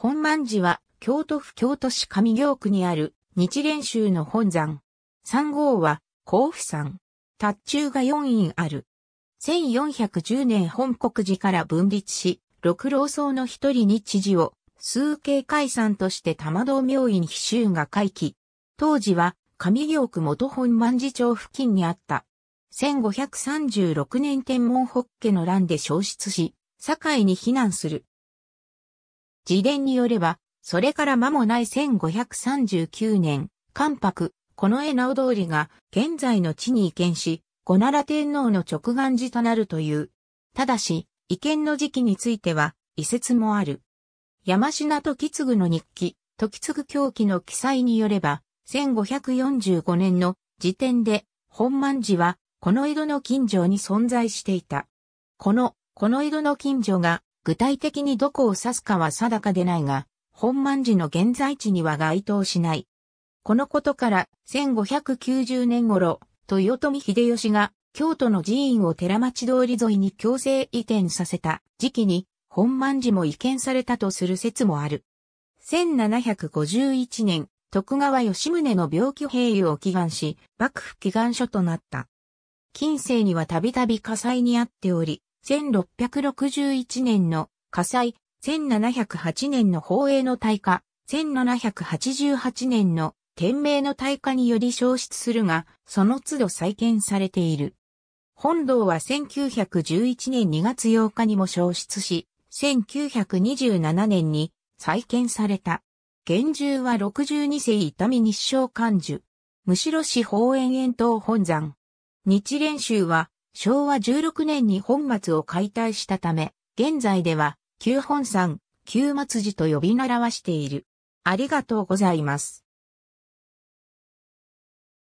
本満寺は京都府京都市上京区にある日蓮宗の本山。三号は甲府山。達中が4院ある。1410年本国寺から分立し、六老僧の一人に知事を、数形解散として玉堂明院秘集が回帰。当時は上京区元本万寺町付近にあった。1536年天文北家の乱で消失し、堺に避難する。自伝によれば、それから間もない1539年、関白、この絵直通りが現在の地に移転し、五奈良天皇の直眼寺となるという。ただし、移転の時期については、遺説もある。山品時ぐの日記、時次狂記の記載によれば、1545年の時点で、本万寺は、この江戸の近所に存在していた。この、この江戸の近所が、具体的にどこを指すかは定かでないが、本満寺の現在地には該当しない。このことから1590年頃、豊臣秀吉が京都の寺院を寺町通り沿いに強制移転させた時期に本満寺も移転されたとする説もある。1751年、徳川吉宗の病気兵癒を祈願し、幕府祈願書となった。近世にはたびたび火災にあっており、1661年の火災、1708年の宝永の大火、1788年の天明の大火により消失するが、その都度再建されている。本堂は1911年2月8日にも消失し、1927年に再建された。現住は62世痛み日照館樹。むしろ市方園園東本山。日蓮宗は昭和16年に本松を解体したため、現在では、旧本山、旧松寺と呼び習わしている。ありがとうございます。